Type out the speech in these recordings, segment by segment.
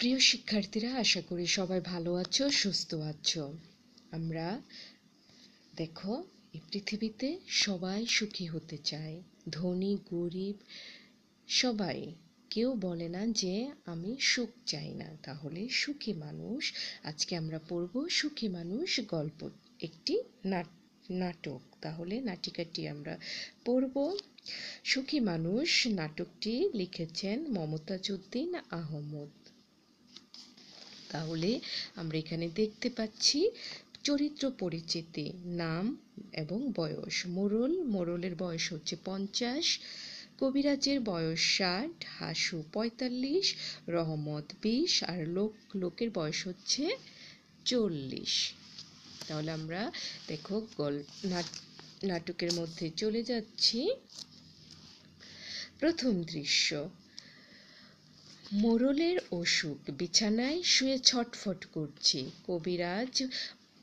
প্রিয় শিক্ষার্থীরা আশা করি সবাই ভালো আছো সুস্থ আছো আমরা দেখো এই পৃথিবীতে সবাই সুখী হতে চায় ধনী গরিব সবাই কেউ বলে না যে আমি সুখ চাই না তাহলে সুখী মানুষ আজকে আমরা পড়ব সুখী মানুষ গল্প একটি নাট নাটক তাহলে নাটিকাটি আমরা পড়ব সুখী মানুষ নাটকটি লিখেছেন মমতাজউদ্দিন আহমদ তাহলে আমরা এখানে দেখতে পাচ্ছি চরিত্র পরিচিতি নাম এবং বয়স মোরল মোরলের বয়স হচ্ছে পঞ্চাশ কবিরাজের বয়স ষাট হাসু পঁয়তাল্লিশ রহমত বিশ আর লোক লোকের বয়স হচ্ছে চল্লিশ তাহলে আমরা দেখো গল্প নাটকের মধ্যে চলে যাচ্ছি প্রথম দৃশ্য মোরলের অসুখ বিছানায় শুয়ে ছটফট করছে কবিরাজ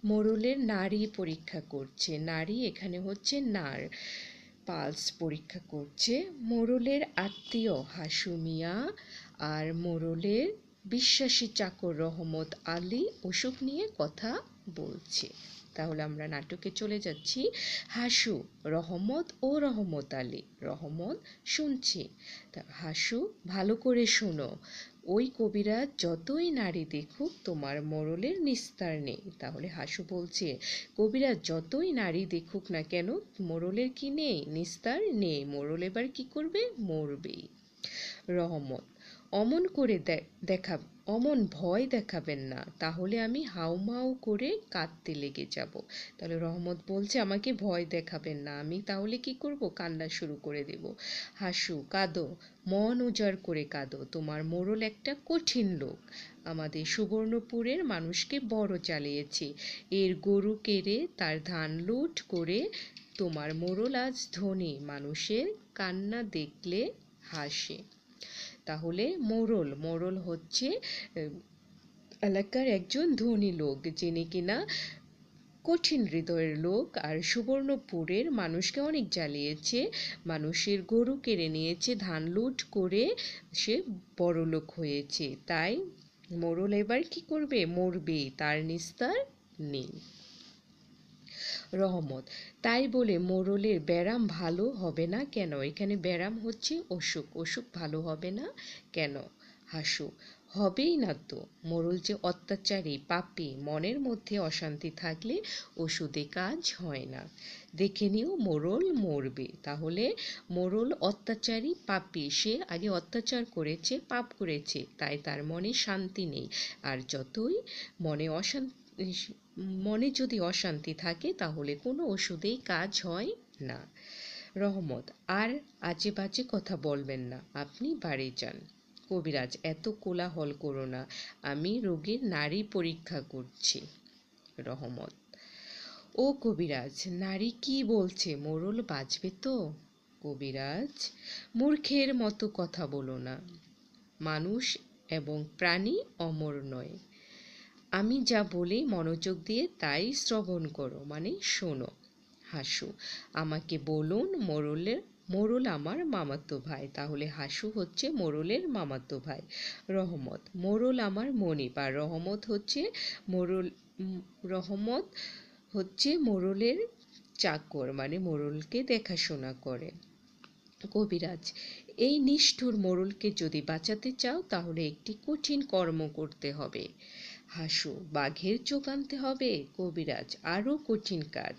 মোরলের নারী পরীক্ষা করছে নারী এখানে হচ্ছে নার পালস পরীক্ষা করছে মোরলের আত্মীয় হাসুমিয়া আর মোরলের বিশ্বাসী চাকর রহমত আলী অসুখ নিয়ে কথা বলছে তাহলে আমরা নাটকে চলে যাচ্ছি হাসু রহমত ও রহমত আলী রহমত শুনছি তা হাসু ভালো করে শোনো ওই কবিরা যতই নারী দেখুক তোমার মরলের নিস্তার নেই তাহলে হাসু বলছে কবিরা যতই নারী দেখুক না কেন মরলের কি নেই নিস্তার নেই মরল এবার কী করবে মরবেই রহমত অমন করে দেখা অমন ভয় দেখাবেন না তাহলে আমি হাউমাউ করে কাঁদতে লেগে যাব তাহলে রহমত বলছে আমাকে ভয় দেখাবেন না আমি তাহলে কি করব কান্না শুরু করে দেব হাসু কাঁদো মন উজাড় করে কাঁদো তোমার মোরল একটা কঠিন লোক আমাদের সুবর্ণপুরের মানুষকে বড় চালিয়েছি এর গরু কেড়ে তার ধান লুট করে তোমার মোরল আজ ধনী মানুষের কান্না দেখলে হাসে তাহলে মোরল মোরল হচ্ছে এলাকার একজন ধনী লোক যিনি কিনা কঠিন হৃদয়ের লোক আর সুবর্ণপুরের মানুষকে অনেক জ্বালিয়েছে মানুষের গরু কেড়ে নিয়েছে ধান লুট করে সে বড় লোক হয়েছে তাই মোরল এবার কি করবে মরবে তার নিস্তার নেই রহমত তাই বলে মোরলের ব্যারাম ভালো হবে না কেন এখানে ব্যারাম হচ্ছে অসুখ অসুখ ভালো হবে না কেন হাসু হবেই না তো মোরল যে অত্যাচারী পাপি মনের মধ্যে অশান্তি থাকলে ওষুধে কাজ হয় না দেখে নিও মোরল মরবে তাহলে মোরল অত্যাচারী পাপি সে আগে অত্যাচার করেছে পাপ করেছে তাই তার মনে শান্তি নেই আর যতই মনে অশান্তি মনে যদি অশান্তি থাকে তাহলে কোনো ওষুধেই কাজ হয় না রহমত আর আজে বাজে কথা বলবেন না আপনি বাড়ি যান কবিরাজ এত কোলাহল করো না আমি রোগীর নারী পরীক্ষা করছি রহমত ও কবিরাজ নারী কি বলছে মোরল বাঁচবে তো কবিরাজ মূর্খের মতো কথা বলো না মানুষ এবং প্রাণী অমর নয় আমি যা বলি মনোযোগ দিয়ে তাই শ্রবণ করো মানে শোনো হাসু আমাকে বলুন মোরলের মোরল আমার মামাতো ভাই তাহলে হাসু হচ্ছে মোরলের মামাতো ভাই রহমত মোরল আমার মনিপ আর রহমত হচ্ছে মোরল রহমত হচ্ছে মোরলের চাকর মানে মোরলকে দেখাশোনা করে কবিরাজ এই নিষ্ঠুর মোরলকে যদি বাঁচাতে চাও তাহলে একটি কঠিন কর্ম করতে হবে হাসু বাঘের চোখ আনতে হবে কবিরাজ আরও কঠিন কাজ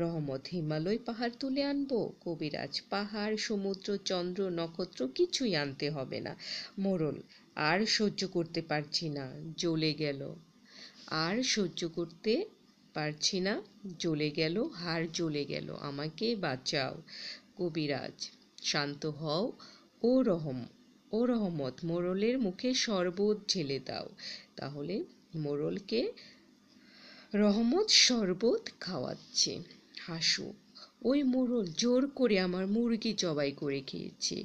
রহমত হিমালয় পাহাড় তুলে আনব কবিরাজ পাহাড় সমুদ্র চন্দ্র নক্ষত্র কিছুই আনতে হবে না মোরল আর সহ্য করতে পারছি না জ্বলে গেল আর সহ্য করতে পারছি না জ্বলে গেল হাড় জ্বলে গেল আমাকে বাঁচাও কবিরাজ শান্ত হও ও রহম ও রহমত মোরলের মুখে শরবত ঢেলে দাও তাহলে মোড়লকে রহমত শরবত খাওয়াচ্ছে হাসু ওই মোড়ল জোর করে আমার মুরগি জবাই করে খেয়েছে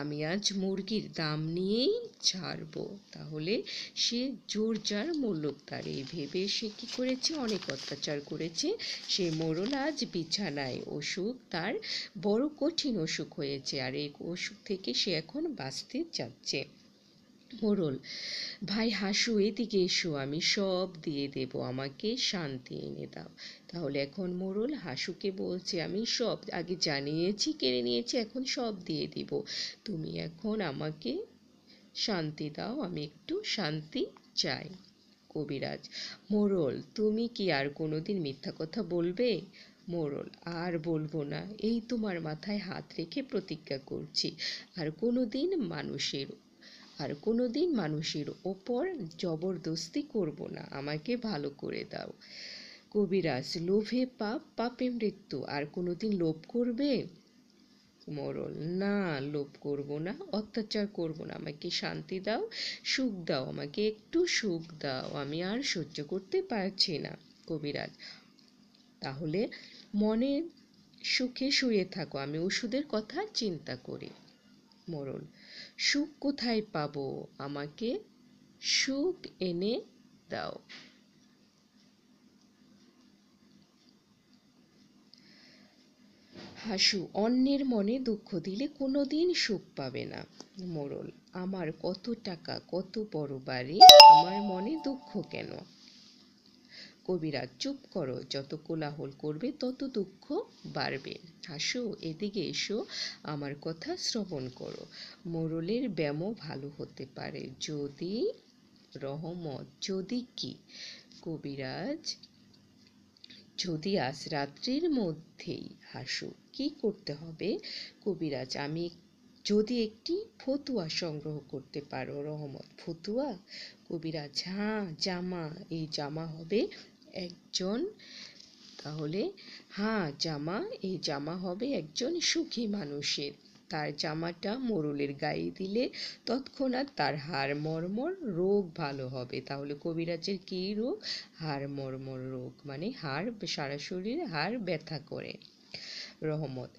আমি আজ মুরগির দাম নিয়েই ছাড়ব তাহলে সে জোর যার মুল্লুক তার এই ভেবে সে কী করেছে অনেক অত্যাচার করেছে সে মোড়ল আজ বিছানায় অসুখ তার বড় কঠিন অসুখ হয়েছে আর এই অসুখ থেকে সে এখন বাঁচতে চাচ্ছে মোরল ভাই হাসু এদিকে এসো আমি সব দিয়ে দেব আমাকে শান্তি এনে দাও তাহলে এখন মোড়ল হাসুকে বলছে আমি সব আগে জানিয়েছি কেড়ে নিয়েছি এখন সব দিয়ে দিব তুমি এখন আমাকে শান্তি দাও আমি একটু শান্তি চাই কবিরাজ মোড়ল তুমি কি আর কোনোদিন মিথ্যা কথা বলবে মোড়ল আর বলবো না এই তোমার মাথায় হাত রেখে প্রতিজ্ঞা করছি আর কোনো দিন মানুষের আর কোনো দিন মানুষের ওপর জবরদস্তি করব না আমাকে ভালো করে দাও কবিরাজ লোভে পাপ পাপে মৃত্যু আর কোনো দিন লোভ করবে মরল না লোভ করব না অত্যাচার করব না আমাকে শান্তি দাও সুখ দাও আমাকে একটু সুখ দাও আমি আর সহ্য করতে পারছি না কবিরাজ তাহলে মনে সুখে শুয়ে থাকো আমি ওষুধের কথা চিন্তা করি মরণ সুখ কোথায় পাবো আমাকে সুখ এনে দাও হাসু অন্যের মনে দুঃখ দিলে কোনোদিন সুখ পাবে না মোড়ল আমার কত টাকা কত বড় বাড়ি আমার মনে দুঃখ কেন কবিরাজ চুপ করো যত কোলাহল করবে তত দুঃখ বাড়বে আসো এদিকে এসো আমার কথা শ্রবণ করো মোরলের ব্যামো ভালো হতে পারে যদি রহমত যদি কি কবিরাজ যদি আজ রাত্রির মধ্যেই হাসু কি করতে হবে কবিরাজ আমি যদি একটি ফতুয়া সংগ্রহ করতে পারো রহমত ফতুয়া কবিরাজ হ্যাঁ জামা এই জামা হবে একজন তাহলে হ্যাঁ জামা এই জামা হবে একজন সুখী মানুষের তার জামাটা মোরলের গায়ে দিলে তৎক্ষণাৎ তার হাড় মর্মর রোগ ভালো হবে তাহলে কবিরাজের কী রোগ হাড় মর্মর রোগ মানে হাড় সারা শরীরে হাড় ব্যথা করে রহমত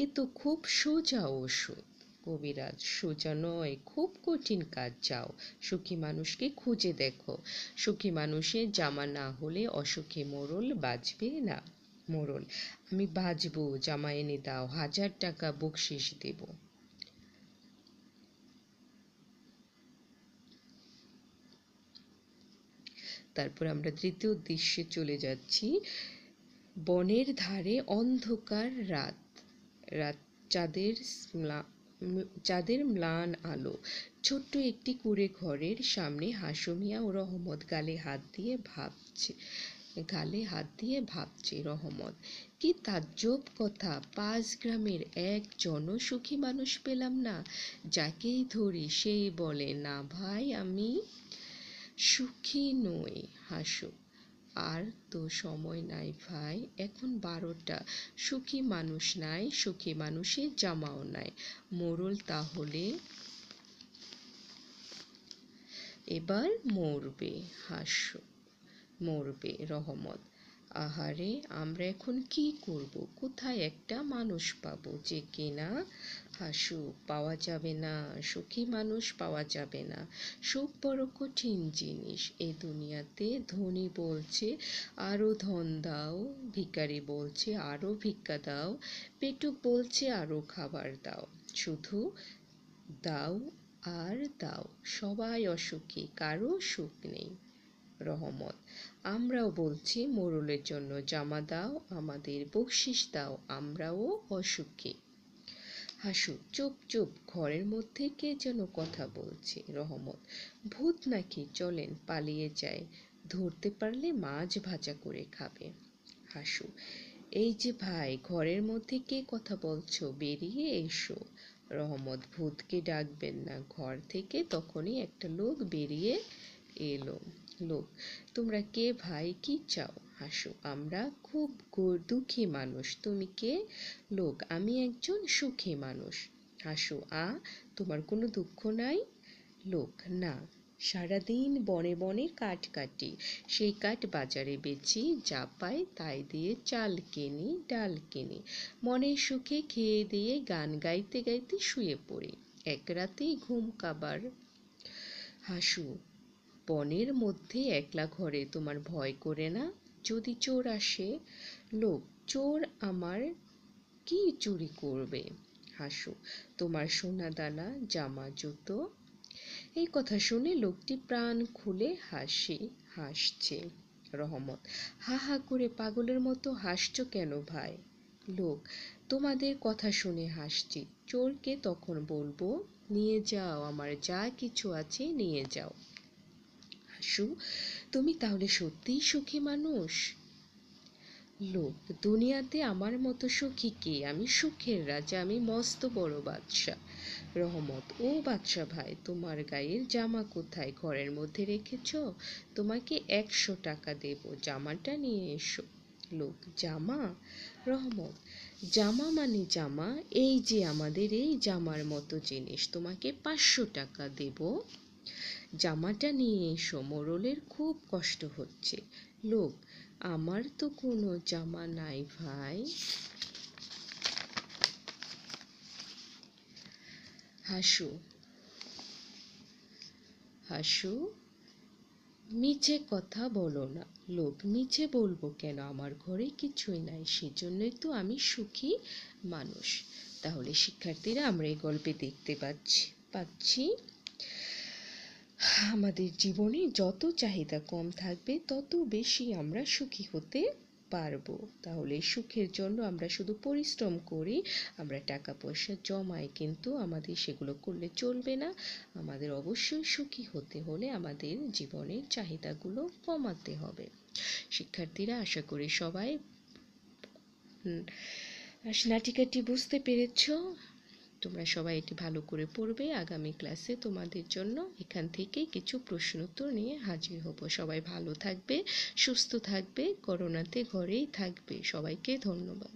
এ তো খুব সোজা ওষুধ কবিরাজ সোজা নয় খুব কঠিন কাজ যাও সুখী মানুষকে খুঁজে দেখো সুখী মানুষের জামা না হলে অসুখী মোরল বাঁচবে না মোরল আমি বাঁচবো জামা এনে দাও হাজার টাকা বকশিস দেব তারপর আমরা তৃতীয় দৃশ্যে চলে যাচ্ছি বনের ধারে অন্ধকার রাত রাত চাঁদের চাঁদের ম্লান আলো ছোট্ট একটি কুড়ে ঘরের সামনে হাসমিয়া ও রহমত গালে হাত দিয়ে ভাবছে গালে হাত দিয়ে ভাবছে রহমত কি তাজ্জব কথা পাঁচ গ্রামের এক জনসুখী মানুষ পেলাম না যাকেই ধরি সেই বলে না ভাই আমি সুখী নই হাসু আর তো সময় নাই ভাই এখন বারোটা সুখী মানুষ নাই সুখী মানুষের জামাও নাই মোরল তাহলে এবার মরবে হাস্য মরবে রহমত আহারে আমরা এখন কি করব কোথায় একটা মানুষ পাবো যে কিনা হাসু পাওয়া যাবে না সুখী মানুষ পাওয়া যাবে না সুখ বড় কঠিন জিনিস এ দুনিয়াতে ধনী বলছে আরও ধন দাও ভিকারি বলছে আরও ভিক্ষা দাও পেটুক বলছে আরও খাবার দাও শুধু দাও আর দাও সবাই অসুখী কারো সুখ নেই রহমত আমরাও বলছি মোরলের জন্য জামা দাও আমাদের বকশিস দাও আমরাও অসুখী হাসু চুপ চুপ ঘরের মধ্যে কে যেন কথা বলছে রহমত ভূত নাকি চলেন পালিয়ে যায় ধরতে পারলে মাছ ভাজা করে খাবে হাসু এই যে ভাই ঘরের মধ্যে কে কথা বলছো বেরিয়ে এসো রহমত ভূতকে ডাকবেন না ঘর থেকে তখনই একটা লোক বেরিয়ে এলো লোক তোমরা কে ভাই কি চাও হাসো আমরা খুব দুঃখী মানুষ তুমি কে লোক আমি একজন সুখী মানুষ হাসো আ তোমার কোনো দুঃখ নাই লোক না সারাদিন বনে বনে কাঠ কাটি সেই কাঠ বাজারে বেচি যা পাই তাই দিয়ে চাল কিনি ডাল কিনি মনের সুখে খেয়ে দিয়ে গান গাইতে গাইতে শুয়ে পড়ি এক রাতেই ঘুম কাবার হাসু বনের মধ্যে একলা ঘরে তোমার ভয় করে না যদি চোর আসে লোক চোর আমার কি চুরি করবে হাসু তোমার সোনা দানা জামা জুতো এই কথা শুনে লোকটি প্রাণ খুলে হাসি হাসছে রহমত হা হা করে পাগলের মতো হাসছ কেন ভাই লোক তোমাদের কথা শুনে হাসছি চোরকে তখন বলবো নিয়ে যাও আমার যা কিছু আছে নিয়ে যাও বিশু তুমি তাহলে সত্যিই সুখী মানুষ লোক দুনিয়াতে আমার মতো সুখী কে আমি সুখের রাজা আমি মস্ত বড় বাদশাহ রহমত ও বাদশা ভাই তোমার গায়ের জামা কোথায় ঘরের মধ্যে রেখেছ তোমাকে একশো টাকা দেব জামাটা নিয়ে এসো লোক জামা রহমত জামা মানে জামা এই যে আমাদের এই জামার মতো জিনিস তোমাকে পাঁচশো টাকা দেব জামাটা নিয়ে এসো মোরলের খুব কষ্ট হচ্ছে লোক আমার তো কোনো জামা নাই ভাই হাসু হাসু নিচে কথা বলো না লোক নিচে বলবো কেন আমার ঘরে কিছুই নাই সেজন্যই তো আমি সুখী মানুষ তাহলে শিক্ষার্থীরা আমরা এই গল্পে দেখতে পাচ্ছি পাচ্ছি আমাদের জীবনে যত চাহিদা কম থাকবে তত বেশি আমরা সুখী হতে পারবো তাহলে সুখের জন্য আমরা শুধু পরিশ্রম করি আমরা টাকা পয়সা জমাই কিন্তু আমাদের সেগুলো করলে চলবে না আমাদের অবশ্যই সুখী হতে হলে আমাদের জীবনের চাহিদাগুলো কমাতে হবে শিক্ষার্থীরা আশা করি সবাই নাটিকাটি বুঝতে পেরেছ তোমরা সবাই এটি ভালো করে পড়বে আগামী ক্লাসে তোমাদের জন্য এখান থেকে কিছু প্রশ্ন উত্তর নিয়ে হাজির হব সবাই ভালো থাকবে সুস্থ থাকবে করোনাতে ঘরেই থাকবে সবাইকে ধন্যবাদ